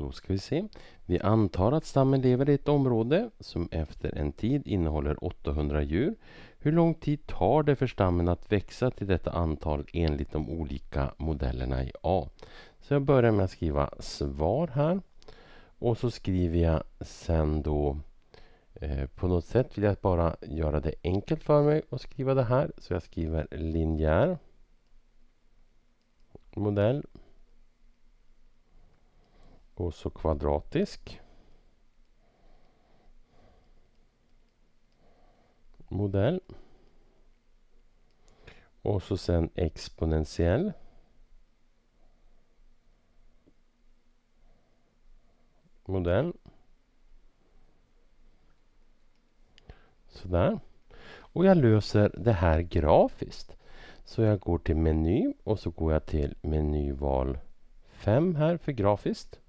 Då ska vi se. Vi antar att stammen lever i ett område som efter en tid innehåller 800 djur. Hur lång tid tar det för stammen att växa till detta antal enligt de olika modellerna i A? Så jag börjar med att skriva svar här. Och så skriver jag sen då eh, på något sätt vill jag bara göra det enkelt för mig och skriva det här. Så jag skriver linjär modell och så kvadratisk. Modell. Och så sen exponentiell. Modell. Sådär. Och jag löser det här grafiskt. Så jag går till meny och så går jag till menyval 5 här för grafiskt.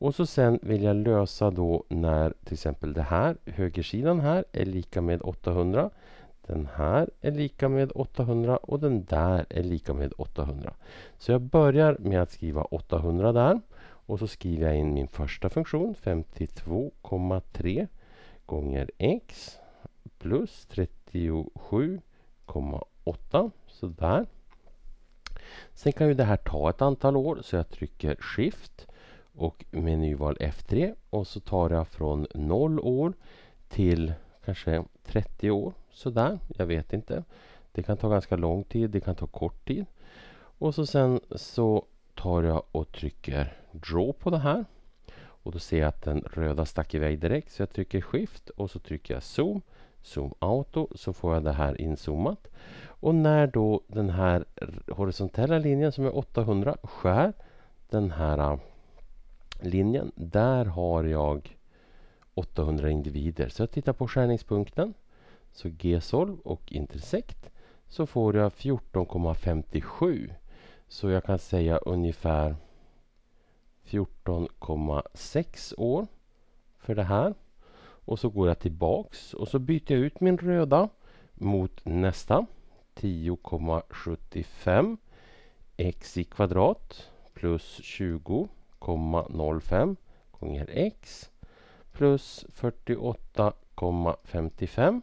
Och så sen vill jag lösa då när till exempel det här, högersidan här, är lika med 800. Den här är lika med 800 och den där är lika med 800. Så jag börjar med att skriva 800 där. Och så skriver jag in min första funktion, 52,3 gånger x plus 37,8. Sådär. Sen kan ju det här ta ett antal år, så jag trycker Shift och menyval F3 och så tar jag från 0 år till kanske 30 år sådär, jag vet inte. Det kan ta ganska lång tid, det kan ta kort tid. Och så sen så tar jag och trycker draw på det här. Och då ser jag att den röda stack iväg direkt så jag trycker skift och så trycker jag zoom, zoom auto så får jag det här inzoomat. Och när då den här horisontella linjen som är 800 skär den här linjen. Där har jag 800 individer. Så jag tittar på skärningspunkten. Så G-solv och intersekt så får jag 14,57. Så jag kan säga ungefär 14,6 år för det här. Och så går jag tillbaks och så byter jag ut min röda mot nästa 10,75 x i kvadrat plus 20 48,05 gånger x plus 48,55.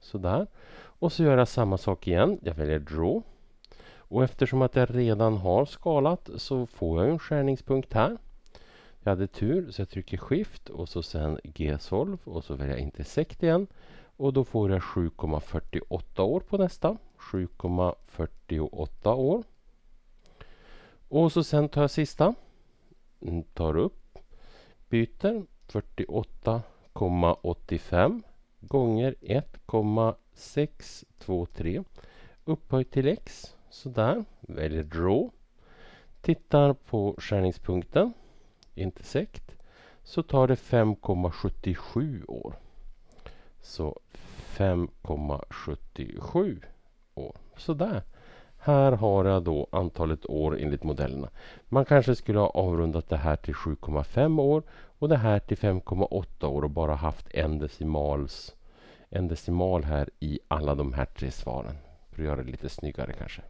Sådär. Och så gör jag samma sak igen. Jag väljer draw. Och eftersom att jag redan har skalat så får jag en skärningspunkt här. Jag hade tur så jag trycker skift och så sen g solve och så väljer jag intersekt igen. Och då får jag 7,48 år på nästa. 7,48 år. Och så sen tar jag sista. Mm, tar upp byter 48,85 gånger 1,623 upphöjt till x. Sådär, väljer draw. Tittar på skärningspunkten, intersekt, så tar det 5,77 år. Så 5,77 år. Sådär. Här har jag då antalet år enligt modellerna. Man kanske skulle ha avrundat det här till 7,5 år och det här till 5,8 år och bara haft en, decimals, en decimal här i alla de här tre svaren. För att göra det lite snyggare kanske.